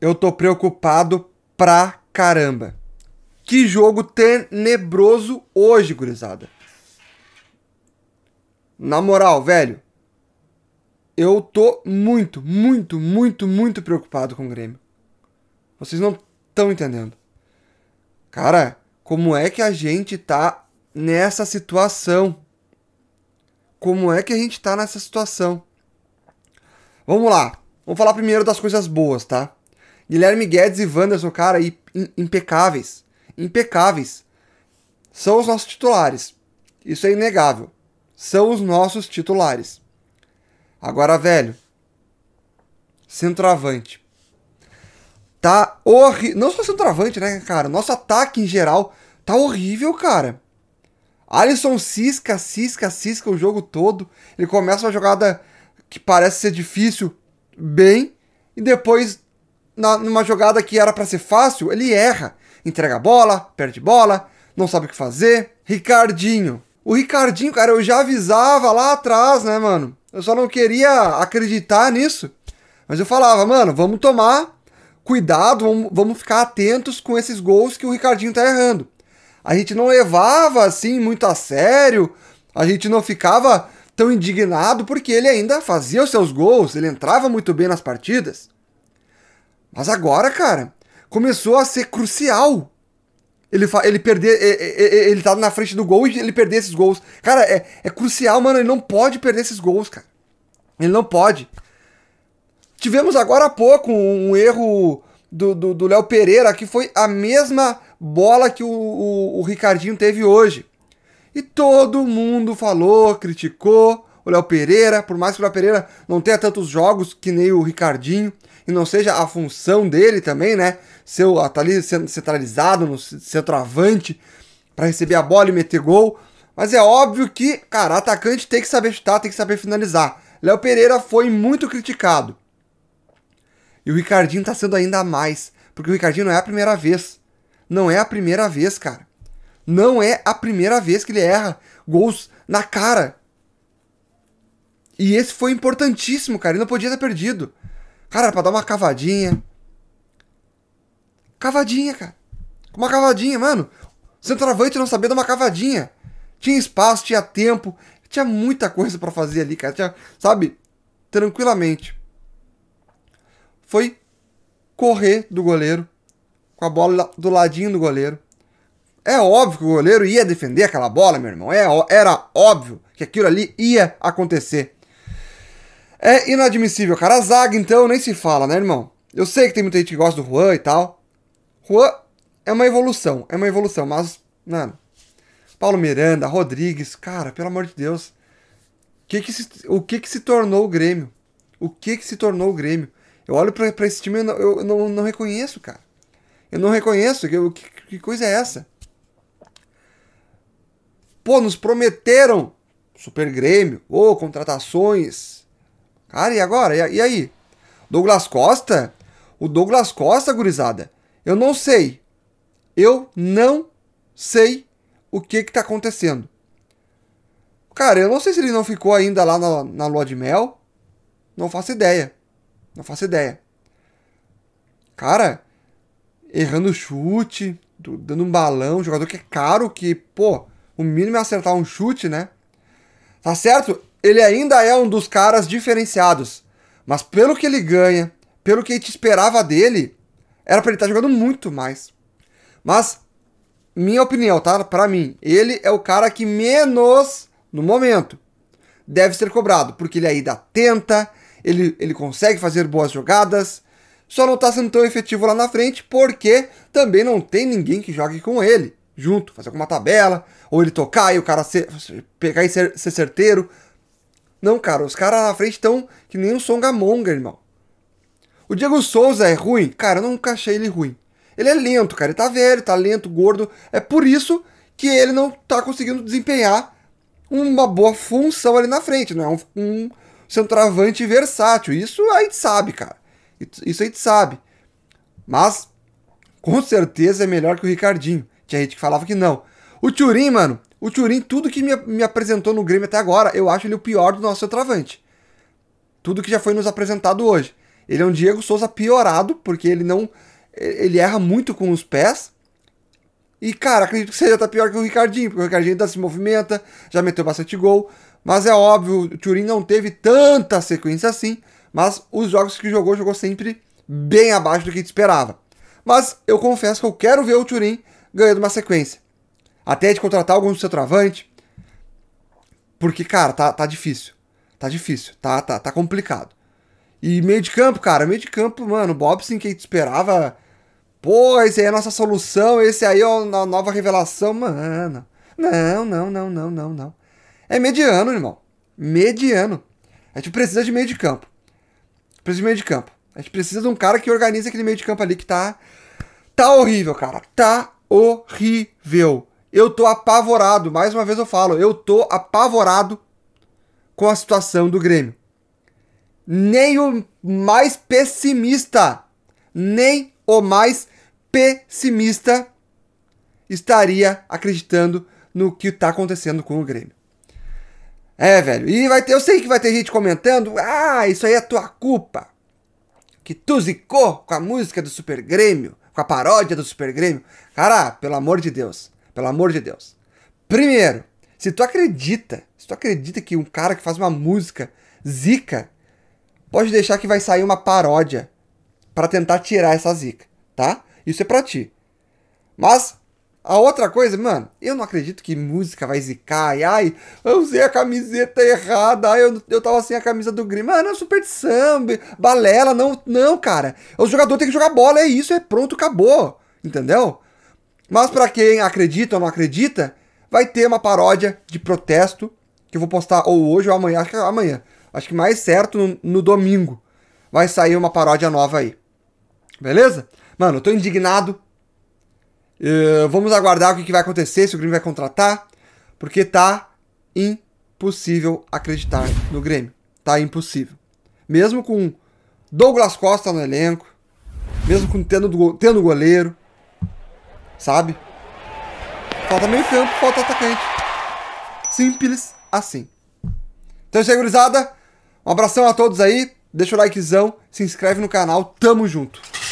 eu tô preocupado pra caramba. Que jogo tenebroso hoje, gurizada. Na moral, velho. Eu tô muito, muito, muito, muito preocupado com o Grêmio. Vocês não estão entendendo. Cara, como é que a gente tá nessa situação? Como é que a gente tá nessa situação? Vamos lá. Vamos falar primeiro das coisas boas, tá? Guilherme Guedes e Wanderson, cara, impecáveis. Impecáveis. São os nossos titulares. Isso é inegável. São os nossos titulares. Agora, velho. Centroavante. Tá horrível. Não só centroavante, né, cara? Nosso ataque em geral tá horrível, cara. Alisson cisca, cisca, cisca o jogo todo. Ele começa uma jogada que parece ser difícil, bem, e depois na, numa jogada que era para ser fácil, ele erra. Entrega a bola, perde bola, não sabe o que fazer. Ricardinho. O Ricardinho, cara, eu já avisava lá atrás, né, mano? Eu só não queria acreditar nisso. Mas eu falava, mano, vamos tomar cuidado, vamos, vamos ficar atentos com esses gols que o Ricardinho tá errando. A gente não levava assim muito a sério, a gente não ficava tão indignado porque ele ainda fazia os seus gols, ele entrava muito bem nas partidas. Mas agora, cara, começou a ser crucial. Ele, ele perder. Ele, tá na frente do gol e ele perder esses gols. Cara, é, é crucial, mano. Ele não pode perder esses gols, cara. Ele não pode. Tivemos agora há pouco um, erro do Léo Pereira, que foi a mesma bola que o, o, o Ricardinho teve hoje. E todo mundo falou, criticou o Léo Pereira, por mais que o Léo Pereira não tenha tantos jogos que nem o Ricardinho, e não seja a função dele também, né? Seu tá ali sendo centralizado no centroavante para receber a bola e meter gol. Mas é óbvio que, cara, atacante tem que saber chutar, tem que saber finalizar. Léo Pereira foi muito criticado. E o Ricardinho tá sendo ainda mais, porque o Ricardinho não é a primeira vez. Não é a primeira vez, cara. Não é a primeira vez que ele erra gols na cara. E esse foi importantíssimo, cara. Ele não podia ter perdido. Cara, pra dar uma cavadinha. Cavadinha, cara. Uma cavadinha, mano. O centroavante não sabia dar uma cavadinha. Tinha espaço, tinha tempo. Tinha muita coisa para fazer ali, cara. Tinha, sabe? Tranquilamente. Foi correr do goleiro. Com a bola do ladinho do goleiro. É óbvio que o goleiro ia defender aquela bola, meu irmão. É, era óbvio que aquilo ali ia acontecer. É inadmissível, cara. A zaga, então, nem se fala, né, irmão? Eu sei que tem muita gente que gosta do Juan e tal. Juan é uma evolução, é uma evolução, mas, mano. Paulo Miranda, Rodrigues, cara, pelo amor de Deus. Que que se, o que que se tornou o Grêmio? O que que se tornou o Grêmio? Eu olho para esse time e eu, não, eu não, não, reconheço, cara. Eu não reconheço. Que, que, que coisa é essa? Pô, nos prometeram Super Grêmio, ou oh, contratações, Cara, e agora? E aí? Douglas Costa? O Douglas Costa, gurizada? Eu não sei. Eu não sei o que que tá acontecendo. Cara, eu não sei se ele não ficou ainda lá na, na lua de mel. Não faço ideia. Não faço ideia. Cara, errando chute, dando um balão, jogador que é caro, que, pô, o mínimo é acertar um chute, né? Tá certo? ele ainda é um dos caras diferenciados. Mas pelo que ele ganha, pelo que a gente esperava dele, era para ele estar tá jogando muito mais. Mas, minha opinião, tá? Para mim, ele é o cara que menos, no momento, deve ser cobrado. Porque ele ainda tenta, ele, ele consegue fazer boas jogadas, só não tá sendo tão efetivo lá na frente porque também não tem ninguém que jogue com ele junto, fazer alguma tabela, ou ele tocar e o cara ser, pegar e ser, ser certeiro, não, cara, os caras lá na frente estão que nem um songamonga, irmão. O Diego Souza é ruim? Cara, eu nunca achei ele ruim. Ele é lento, cara. Ele tá velho, tá lento, gordo. É por isso que ele não tá conseguindo desempenhar uma boa função ali na frente. Não é um, um centroavante versátil. Isso a gente sabe, cara. Isso a gente sabe. Mas, com certeza é melhor que o Ricardinho. Tinha gente que falava que não. O Turim, mano, o Turin, tudo que me, me apresentou no Grêmio até agora, eu acho ele o pior do nosso centroavante. Tudo que já foi nos apresentado hoje. Ele é um Diego Souza piorado, porque ele não. Ele erra muito com os pés. E, cara, acredito que seja tá pior que o Ricardinho, porque o Ricardinho ainda se movimenta, já meteu bastante gol. Mas é óbvio, o Turin não teve tanta sequência assim. Mas os jogos que jogou, jogou sempre bem abaixo do que esperava. Mas eu confesso que eu quero ver o Turin ganhando uma sequência até de contratar algum centroavante. Porque, cara, tá, tá difícil. Tá difícil. Tá, tá, tá complicado. E meio de campo, cara, meio de campo, mano, o Bobson que esperava. Pô, esse aí é a nossa solução, esse aí é a nova revelação, mano. Não, não, não, não, não, não. É mediano, irmão. Mediano. A gente precisa de meio de campo. Precisa de meio de campo. A gente precisa de um cara que organize aquele meio de campo ali que tá. Tá horrível, cara. Tá horrível. Eu tô apavorado, mais uma vez eu falo, eu tô apavorado com a situação do Grêmio. Nem o mais pessimista, nem o mais pessimista estaria acreditando no que tá acontecendo com o Grêmio. É, velho. E vai ter, eu sei que vai ter gente comentando: "Ah, isso aí é tua culpa. Que tu zicou com a música do Super Grêmio, com a paródia do Super Grêmio". Cara, pelo amor de Deus. Pelo amor de Deus. Primeiro, se tu acredita, se tu acredita que um cara que faz uma música zica, pode deixar que vai sair uma paródia para tentar tirar essa zica, tá? Isso é pra ti. Mas a outra coisa, mano, eu não acredito que música vai zicar. E, ai, eu usei a camiseta errada. Ai, eu, eu tava sem a camisa do Grêmio. Mano, é samba balela. Não, não, cara. O jogador tem que jogar bola, é isso, é pronto, acabou. Entendeu? Mas para quem acredita ou não acredita, vai ter uma paródia de protesto que eu vou postar ou hoje ou amanhã, acho que é amanhã. Acho que mais certo no, no domingo vai sair uma paródia nova aí. Beleza? Mano, eu tô indignado. Uh, vamos aguardar o que, que vai acontecer, se o Grêmio vai contratar, porque tá impossível acreditar no Grêmio. Tá impossível. Mesmo com Douglas Costa no elenco, mesmo com tendo, tendo goleiro, sabe? Falta meio campo, falta atacante. Simples assim. Então é isso aí, gurizada. Um abração a todos aí. Deixa o likezão, se inscreve no canal. Tamo junto.